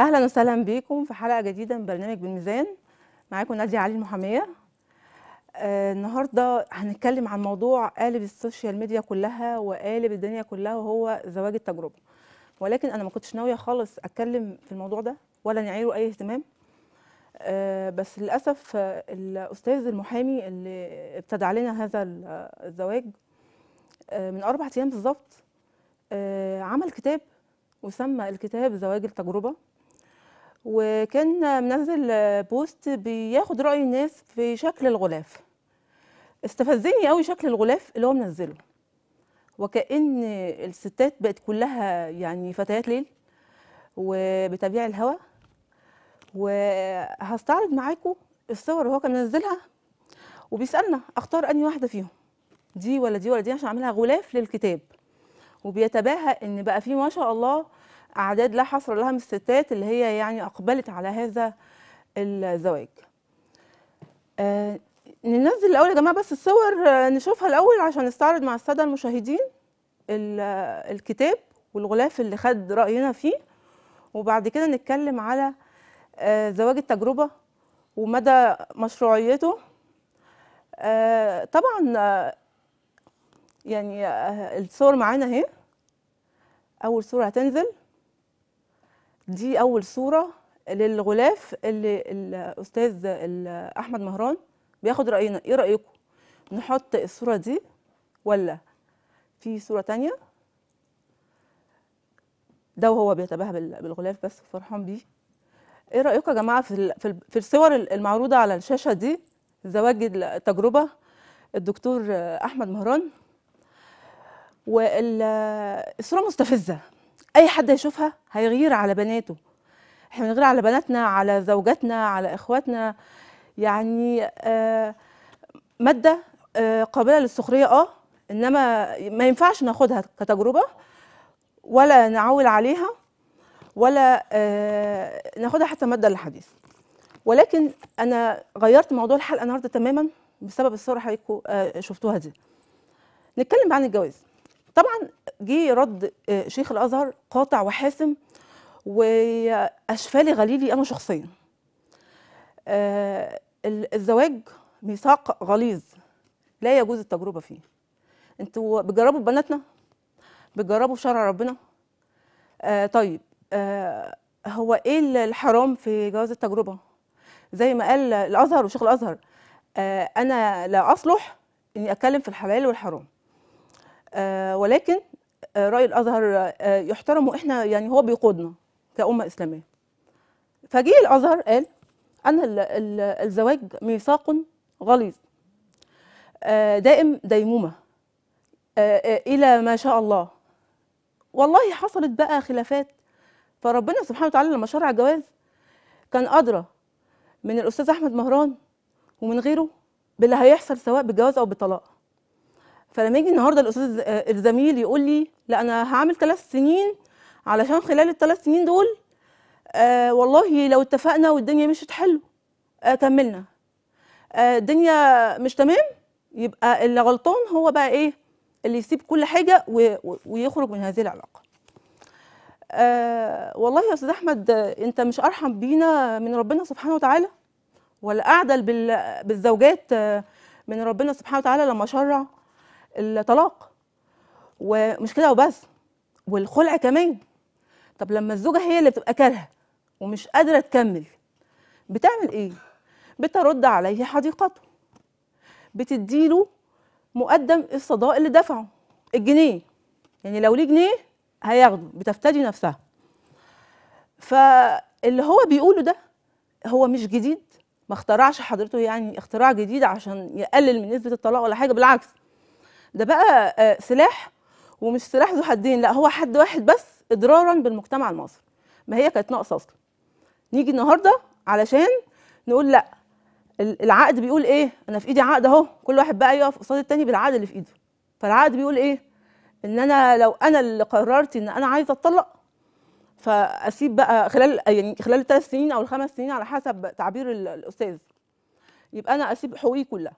اهلا وسهلا بكم في حلقه جديده من برنامج بالميزان معاكم ناديه علي المحاميه آه النهارده هنتكلم عن موضوع قالب السوشيال ميديا كلها وقالب الدنيا كلها وهو زواج التجربه ولكن انا ما كنتش ناويه خالص اتكلم في الموضوع ده ولا نعيره اي اهتمام آه بس للاسف الاستاذ المحامي اللي ابتدع علينا هذا الزواج آه من اربع ايام بالظبط آه، عمل كتاب وسمى الكتاب زواج التجربه وكان منزل بوست بياخد راي الناس في شكل الغلاف استفزني قوي شكل الغلاف اللي هو منزله وكأن الستات بقت كلها يعني فتيات ليل وبتبيع الهوى وهستعرض معاكم الصور اللي هو كان منزلها وبيسالنا اختار اني واحده فيهم دي ولا دي ولا دي عشان اعملها غلاف للكتاب وبيتباهى ان بقى في ما شاء الله اعداد لا حصر لها من الستات اللي هي يعني اقبلت على هذا الزواج آه ننزل الاول يا جماعه بس الصور آه، نشوفها الاول عشان نستعرض مع الساده المشاهدين آه، الكتاب والغلاف اللي خد راينا فيه وبعد كده نتكلم على آه، زواج التجربه ومدى مشروعيته طبعا يعني الصور معانا اهي اول صوره هتنزل دي اول صوره للغلاف اللي الاستاذ احمد مهران بياخد راينا ايه رايكم نحط الصوره دي ولا في صوره تانية ده وهو بيتباهى بالغلاف بس فرحان بيه ايه رايكم يا جماعه في في الصور المعروضه على الشاشه دي زواج التجربه الدكتور احمد مهران والصوره مستفزه اي حد يشوفها هيغير على بناته احنا بنغير على بناتنا على زوجاتنا على اخواتنا يعني آه ماده آه قابله للسخريه اه انما ما ينفعش ناخدها كتجربه ولا نعول عليها ولا آه ناخدها حتى ماده للحديث ولكن انا غيرت موضوع الحلقه النهارده تماما بسبب الصوره حضرتك آه، شفتوها دي نتكلم بقى عن الجواز طبعا جه رد آه، شيخ الازهر قاطع وحاسم واشفالي غليلي انا شخصيا آه، الزواج ميثاق غليظ لا يجوز التجربه فيه انتوا بتجربوا بناتنا بتجربوا في شرع ربنا آه طيب آه هو ايه الحرام في جواز التجربه زي ما قال الازهر وشيخ الازهر آه انا لا اصلح اني اتكلم في الحلال والحرام آه، ولكن آه، راي الازهر آه، يحترم واحنا يعني هو بيقودنا كامه اسلاميه فجه الازهر قال ان الزواج ميثاق غليظ دائم ديمومه الى ما شاء الله والله حصلت بقى خلافات فربنا سبحانه وتعالى لما شرع الجواز كان ادرى من الاستاذ احمد مهران ومن غيره باللي هيحصل سواء بالجواز او بالطلاق فلما يجي النهارده الاستاذ الزميل يقول لي لا انا هعمل ثلاث سنين علشان خلال الثلاث سنين دول آه والله لو اتفقنا والدنيا مشيت حلو آه كملنا آه الدنيا مش تمام يبقى اللي غلطان هو بقى ايه اللي يسيب كل حاجه ويخرج من هذه العلاقه آه والله يا استاذ احمد انت مش ارحم بينا من ربنا سبحانه وتعالى ولا اعدل بالزوجات آه، من ربنا سبحانه وتعالى لما شرع الطلاق ومش كده وبس والخلع كمان طب لما الزوجه هي اللي بتبقى كارهه ومش قادره تكمل بتعمل ايه بترد عليه حديقته بتديله مقدم الصداء اللي دفعه الجنيه يعني لو ليه جنيه هياخده بتفتدي نفسها فاللي هو بيقوله ده هو مش جديد ما اخترعش حضرته يعني اختراع جديد عشان يقلل من نسبه الطلاق ولا حاجه بالعكس ده بقى آه، سلاح ومش سلاح ذو حدين لا هو حد واحد بس اضرارا بالمجتمع المصري ما هي كانت ناقصه اصلا نيجي النهارده علشان نقول لا العقد بيقول ايه انا في ايدي عقد اهو كل واحد بقى يقف قصاد التاني بالعقد اللي في ايده فالعقد بيقول ايه ان انا لو انا اللي قررت ان انا عايزه اتطلق فاسيب بقى خلال يعني خلال الثلاث سنين او الخمس سنين على حسب تعبير الاستاذ يبقى انا اسيب حقوقي كلها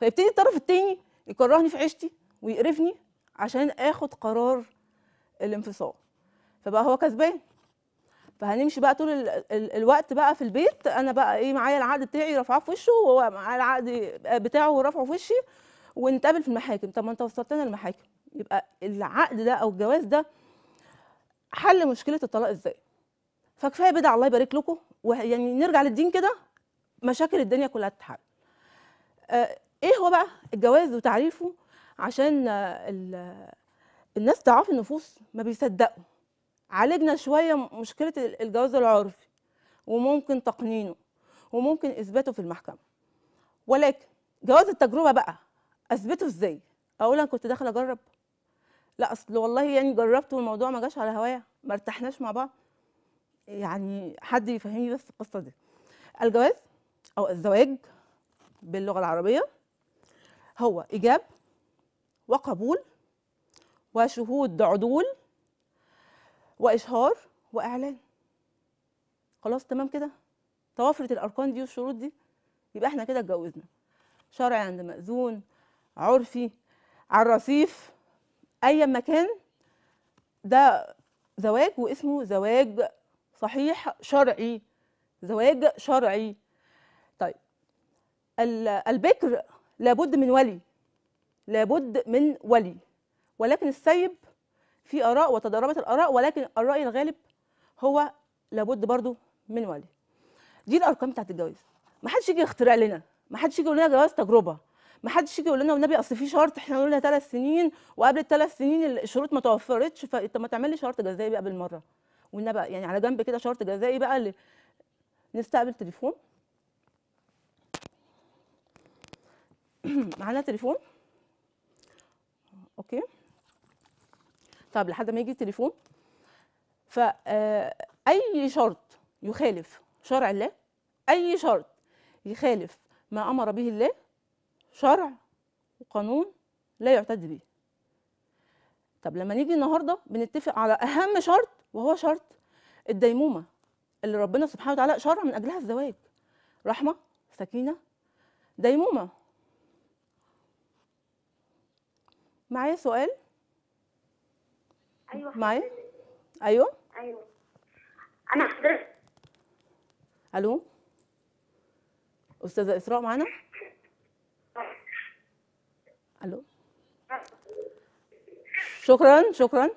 فيبتدي الطرف التاني يكرهني في عيشتي ويقرفني عشان اخد قرار الانفصال فبقى هو كسبان فهنمشي بقى طول الوقت بقى في البيت انا بقى ايه معايا العقد بتاعي رافعاه في وشه وهو معايا العقد بتاعه ورافعه في وشي ونتقابل في المحاكم طب ما انت وصلتنا المحاكم يبقى العقد ده او الجواز ده حل مشكله الطلاق ازاي فكفايه بدع الله يبارك لكم ويعني نرجع للدين كده مشاكل الدنيا كلها تتحل آه، ايه هو بقى الجواز وتعريفه عشان الناس ضعاف النفوس ما بيصدقوا عالجنا شويه مشكله الجواز العرفي وممكن تقنينه وممكن اثباته في المحكمه ولكن جواز التجربه بقى اثبته ازاي اقول انا كنت داخله اجرب لا اصل والله يعني جربت والموضوع ما جاش على هوايا ما ارتحناش مع بعض يعني حد يفهمني بس القصه دي الجواز او الزواج باللغه العربيه هو إيجاب وقبول وشهود عدول وإشهار وإعلان خلاص تمام كده توافرت الأركان دي والشروط دي يبقى احنا كده اتجوزنا شرعي عند مأذون عرفي على الرصيف أي مكان ده زواج واسمه زواج صحيح شرعي زواج شرعي طيب البكر لابد من ولي لابد من ولي ولكن السيب في آراء وتضاربت الآراء ولكن الرأي الغالب هو لابد برضو من ولي دي الأرقام بتاعت الجواز ما حدش يجي يخترع لنا ما حدش يجي يقول لنا جواز تجربة ما حدش يجي يقول لنا والنبي اصل في شرط احنا قلنا ثلاث سنين وقبل الثلاث سنين الشروط ما توفرتش فانت ما تعمل لي شرط جزائي بقى بالمره والنبي يعني على جنب كده شرط جزائي بقى اللي نستقبل تليفون معانا تليفون اوكي طب لحد ما يجي التليفون فاي آه، شرط يخالف شرع الله اي شرط يخالف ما امر به الله شرع وقانون لا يعتد به طب لما نيجي النهارده بنتفق على اهم شرط وهو شرط الديمومه اللي ربنا سبحانه وتعالى شرع من اجلها الزواج رحمه سكينه ديمومه معايا سؤال ايوه معايا ايوه ايوه انا حضرتك الو استاذه اسراء معانا الو شكرا شكرا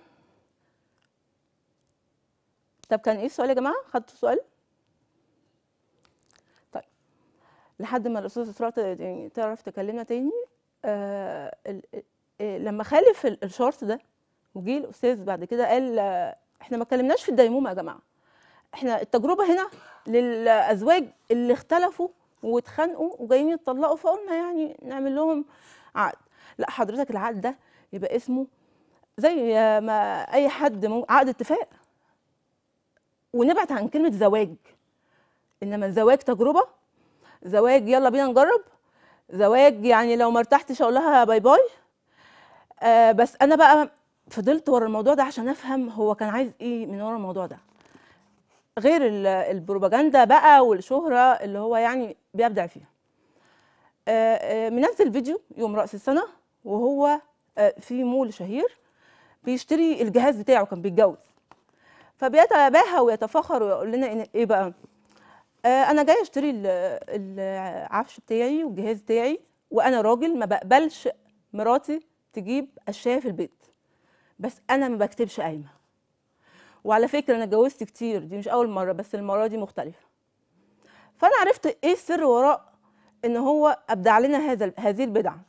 طب كان ايه السؤال يا جماعه خدتوا السؤال طيب لحد ما الاستاذه اسراء يعني تعرف تكلمنا تاني آه لما خالف الشرط ده وجي الاستاذ بعد كده قال احنا ما اتكلمناش في الديمومه يا جماعه احنا التجربه هنا للازواج اللي اختلفوا واتخانقوا وجايين يتطلقوا فقلنا يعني نعمل لهم عقد لا حضرتك العقد ده يبقى اسمه زي ما اي حد عقد اتفاق ونبعد عن كلمه زواج انما زواج تجربه زواج يلا بينا نجرب زواج يعني لو ما ارتحتش اقول لها باي باي آه بس انا بقى فضلت ورا الموضوع ده عشان افهم هو كان عايز ايه من ورا الموضوع ده غير البروباجندا بقى والشهره اللي هو يعني بيبدع فيها آه آه منزل فيديو يوم راس السنه وهو آه، في مول شهير بيشتري الجهاز بتاعه كان بيتجوز فبيتباهى ويتفاخر ويقول لنا إن ايه بقى آه، انا جاي اشتري العفش بتاعي والجهاز بتاعي وانا راجل ما بقبلش مراتي تجيب اشياء في البيت بس انا ما بكتبش قايمه وعلى فكره انا اتجوزت كتير دي مش اول مره بس المره دي مختلفه فانا عرفت ايه السر وراء ان هو ابدع لنا هذا هذه البدعه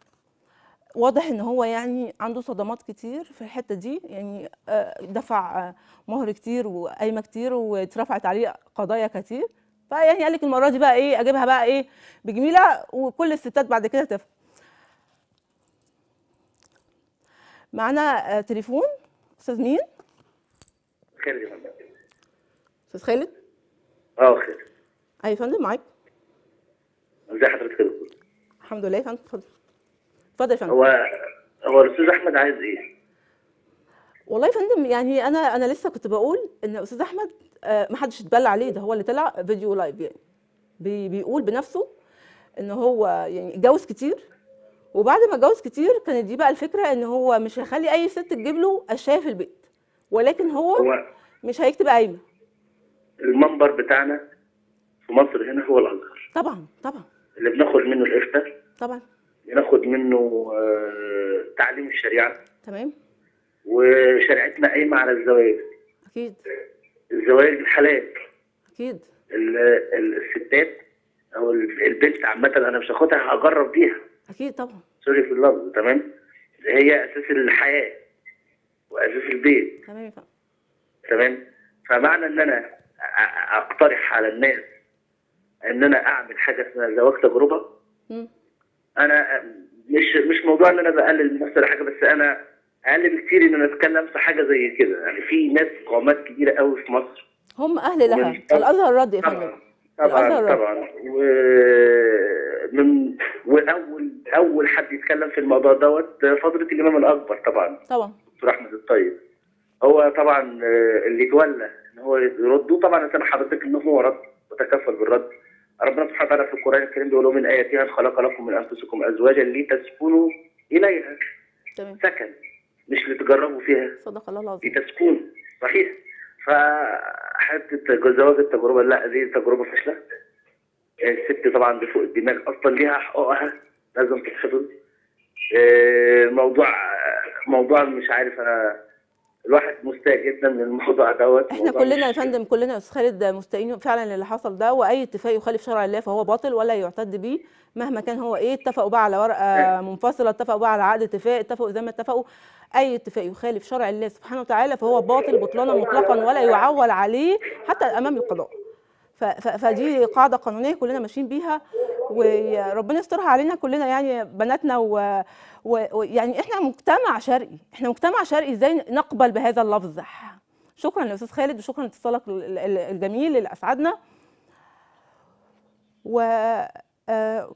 واضح ان هو يعني عنده صدمات كتير في الحته دي يعني آه، دفع آه، مهر كتير وقايمه كتير واترفعت عليه قضايا كتير فيعني قال لك المره دي بقى ايه اجيبها بقى ايه بجميله وكل الستات بعد كده تفهم معانا آه، تليفون استاذ مين؟ خالد يا فندم استاذ خالد؟ اه خالد اي أيوة فندم معاك ازي حضرتك يا دكتور؟ الحمد لله يا فندم اتفضل اتفضل يا فندم هو هو الاستاذ احمد عايز ايه؟ والله يا فندم يعني انا انا لسه كنت بقول ان الاستاذ احمد آه، ما حدش اتبلى عليه ده هو اللي طلع فيديو لايف يعني بيقول بنفسه ان هو يعني اتجوز كتير وبعد ما اتجوز كتير كانت دي بقى الفكره ان هو مش هيخلي اي ست تجيب له اشياء في البيت ولكن هو, هو مش هيكتب قايمه المنبر بتاعنا في مصر هنا هو الازهر طبعا طبعا اللي بناخد منه الافتاء طبعا بناخد منه آه، تعليم الشريعه تمام وشريعتنا قايمه على الزواج اكيد الزواج الحلال اكيد الستات او البنت عامه انا مش هاخدها هجرب بيها اكيد طبعا سوري في اللفظ تمام هي اساس الحياه واساس البيت تمام تمام فمعنى ان انا اقترح على الناس ان انا اعمل حاجه اسمها زواج تجربه انا مش مش موضوع ان انا بقلل من نفسي ولا حاجه بس انا اقل بكتير ان انا اتكلم في حاجه زي كده يعني في ناس قامات كبيره قوي في مصر هم اهل لها الازهر رد يا فندم طبعا طبعا, طبعاً. و... من واول اول حد يتكلم في الموضوع دوت فضيله الامام الاكبر طبعا طبعا دكتور احمد الطيب هو طبعا آه، اللي تولى ان هو يرده طبعا سامع حضرتك ان هو رد وتكفل بالرد ربنا سبحانه وتعالى في القران الكريم بيقول من اياتها خلق لكم من انفسكم ازواجا لتسكنوا اليها تمام سكن مش لتجربوا فيها صدق الله العظيم لتسكن صحيح فحته زواج التجربه لا دي تجربه فاشله آه، الست طبعا دي فوق الدماغ اصلا ليها حقوقها لازم تتحفظ آه، موضوع موضوع مش عارف انا الواحد مستاء جدا من الموضوع دوت احنا كلنا يا فندم كلنا يا استاذ خالد مستائين فعلا اللي حصل ده واي اتفاق يخالف شرع الله فهو باطل ولا يعتد به مهما كان هو ايه اتفقوا بقى على ورقه نعم. منفصله اتفقوا بقى على عقد اتفاق اتفقوا زي ما اتفقوا اي اتفاق يخالف شرع الله سبحانه وتعالى فهو باطل بطلانا مطلقا ولا يعول عليه حتى امام القضاء فدي قاعده قانونيه كلنا ماشيين بيها وربنا يسترها علينا كلنا يعني بناتنا ويعني احنا مجتمع شرقي احنا مجتمع شرقي ازاي نقبل بهذا اللفظ شكرا يا استاذ خالد وشكرا لاتصالك الجميل اللي اسعدنا و آه،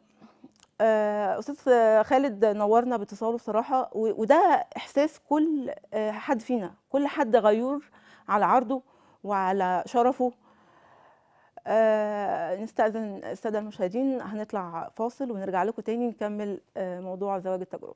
آه، استاذ خالد نورنا باتصاله بصراحه وده احساس كل آه، حد فينا كل حد غيور على عرضه وعلى شرفه آه، نستأذن السادة المشاهدين هنطلع فاصل ونرجع لكم تاني نكمل آه، موضوع زواج التجربة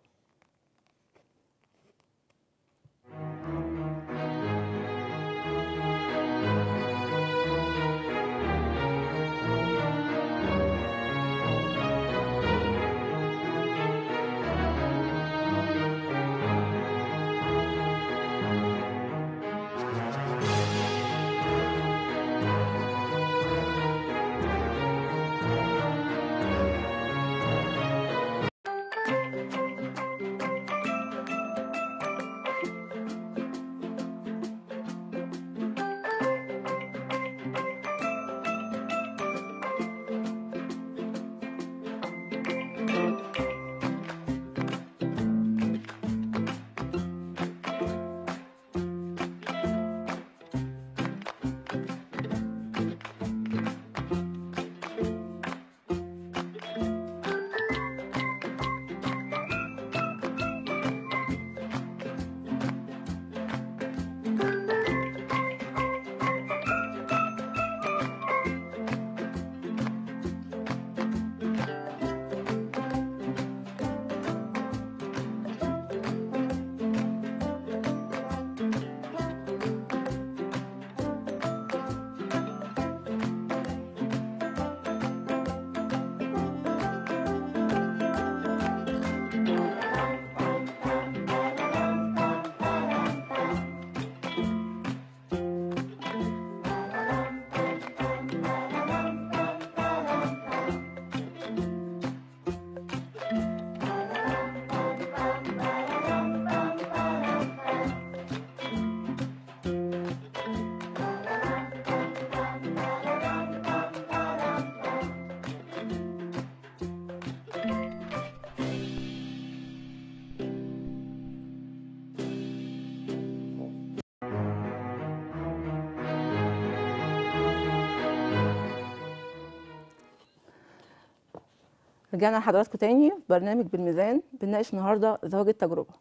رجعنا لحضراتكم تاني في برنامج بالميزان بنناقش النهارده زواج التجربه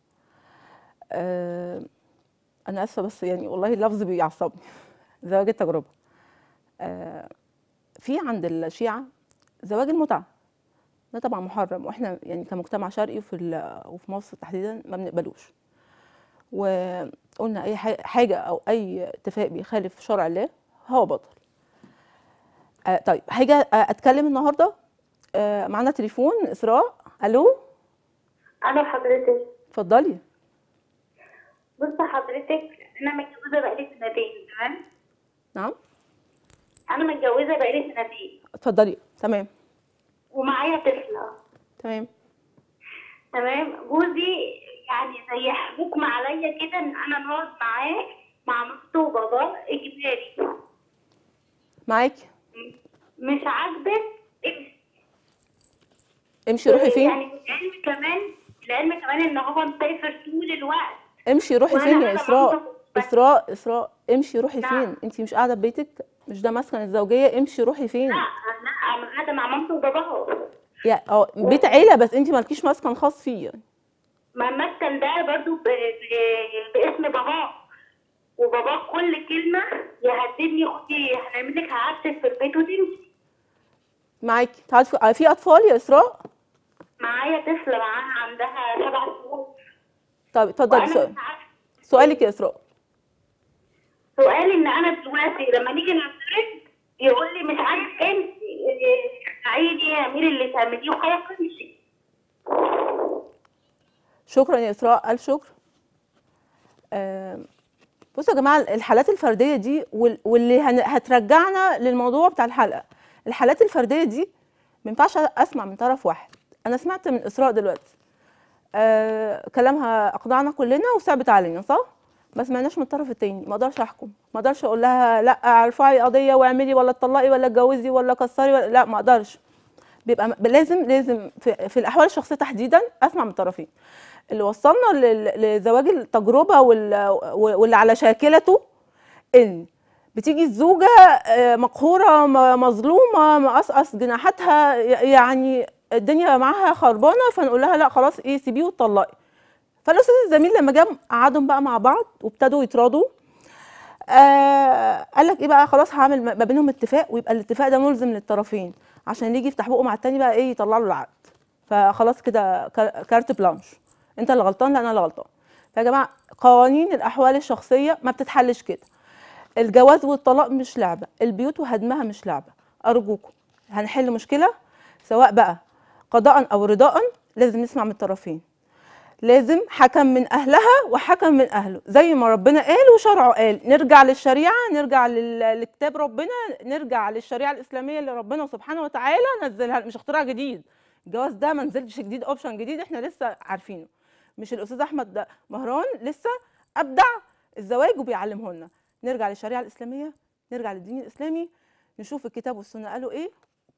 أه انا اسفه بس يعني والله اللفظ بيعصبني زواج التجربه أه في عند الشيعه زواج المتعه ده طبعا محرم واحنا يعني كمجتمع شرقي وفي وفي مصر تحديدا ما بنقبلوش وقلنا اي حاجه او اي اتفاق بيخالف شرع الله هو بطل أه طيب حاجه اتكلم النهارده آه، معانا تليفون اسراء الو الو حضرتك اتفضلي بصي حضرتك انا متجوزه بقالي سنتين تمام نعم انا متجوزه بقالي سنتين اتفضلي تمام ومعايا طفله تمام تمام جوزي يعني زي حكم عليا كده ان انا نقعد معاه مع مامته وبابا اجباري معاكي مش عاجبك امشي روحي فين يعني العلم كمان العلم كمان ان هو مسافر طول الوقت امشي روحي فين يا اسراء اسراء اسراء امشي روحي لا. فين انت مش قاعده في بيتك مش ده مسكن الزوجيه امشي روحي فين لا انا قاعده مع مامته وباباها يا اه بيت عيله بس انت مالكيش مسكن خاص فيه يعني ما المسكن ده برضو ب... باسم باباه وباباه كل كلمه يهددني اختي هنعمل لك هقعدك في البيت وتمشي معاكي تعالي في اطفال يا اسراء معايا طفل معاها عندها سبع شهور طب اتفضلي سؤال سؤالك يا اسراء سؤالي ان انا دلوقتي لما نيجي نعترض يقول لي مش عارف انت إيه، عيدي يا امير اللي تعمليه وخلاص شيء شكرا يا اسراء الف شكر آه، بصوا يا جماعه الحالات الفرديه دي واللي هترجعنا للموضوع بتاع الحلقه الحالات الفرديه دي ما ينفعش اسمع من طرف واحد انا سمعت من اسراء دلوقتي آه كلامها اقنعنا كلنا وصعبت علينا صح ما سمعناش من الطرف التاني ما اقدرش احكم ما اقدرش اقول لها لا ارفعي قضيه واعملي ولا اطلقي ولا اتجوزي ولا كسري ولا لا ما اقدرش بيبقى لازم لازم في, في الاحوال الشخصيه تحديدا اسمع من الطرفين اللي وصلنا لزواج التجربه واللي على شاكلته ان بتيجي الزوجه آه، مقهوره مظلومه مقصقص جناحاتها يعني الدنيا معاها خربانه فنقول لها لا خلاص ايه سيبيه وتطلقي فالاستاذ الزميل لما جه قعدهم بقى مع بعض وابتدوا يتراضوا آه قال لك ايه بقى خلاص هعمل ما بينهم اتفاق ويبقى الاتفاق ده ملزم للطرفين عشان يجي يفتح بقه مع التاني بقى ايه يطلع له العقد فخلاص كده كارت بلانش انت اللي غلطان لا انا اللي غلطان فيا جماعه قوانين الاحوال الشخصيه ما بتتحلش كده الجواز والطلاق مش لعبه البيوت وهدمها مش لعبه ارجوكم هنحل مشكله سواء بقى قضاء او رضاء لازم نسمع من الطرفين لازم حكم من اهلها وحكم من اهله زي ما ربنا قال وشرعه قال نرجع للشريعه نرجع لكتاب ربنا نرجع للشريعه الاسلاميه اللي ربنا سبحانه وتعالى نزلها مش اختراع جديد الجواز ده ما نزلش جديد اوبشن جديد احنا لسه عارفينه مش الاستاذ احمد مهران لسه ابدع الزواج وبيعلمه لنا نرجع للشريعه الاسلاميه نرجع للدين الاسلامي نشوف الكتاب والسنه قالوا ايه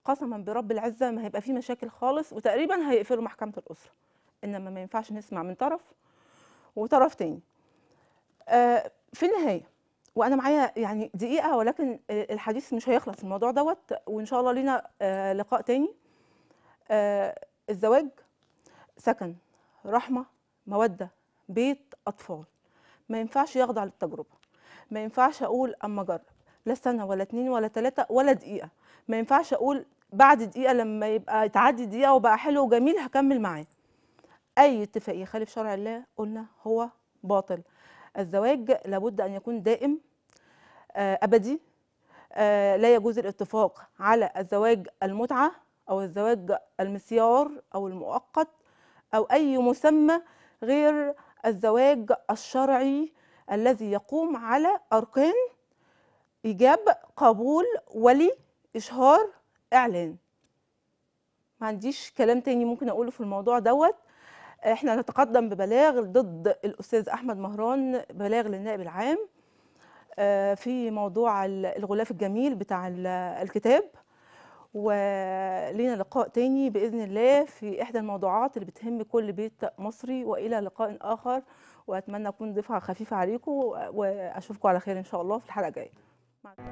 قسما برب العزه ما هيبقى في مشاكل خالص وتقريبا هيقفلوا محكمه الاسره انما ما ينفعش نسمع من طرف وطرف تاني آه، في النهايه وانا معايا يعني دقيقه ولكن الحديث مش هيخلص الموضوع دوت وان شاء الله لينا آه، لقاء تاني آه، الزواج سكن رحمه موده بيت اطفال ما ينفعش يخضع للتجربه ما ينفعش اقول اما اجرب لا سنه ولا اتنين ولا تلاته ولا دقيقه ما ينفعش اقول بعد دقيقه لما يبقى يتعدي دقيقه وبقى حلو وجميل هكمل معاه اي اتفاق يخالف شرع الله قلنا هو باطل الزواج لابد ان يكون دائم آه، ابدي آه، لا يجوز الاتفاق على الزواج المتعه او الزواج المسيار او المؤقت او اي مسمى غير الزواج الشرعي الذي يقوم على اركان ايجاب قبول ولي اشهار اعلان ما عنديش كلام تاني ممكن اقوله في الموضوع دوت احنا نتقدم ببلاغ ضد الاستاذ احمد مهران بلاغ للنائب العام آه، في موضوع الغلاف الجميل بتاع الكتاب ولينا لقاء تاني باذن الله في احدى الموضوعات اللي بتهم كل بيت مصري والى لقاء اخر واتمنى اكون ضيفه خفيفه عليكم واشوفكم على خير ان شاء الله في الحلقه الجايه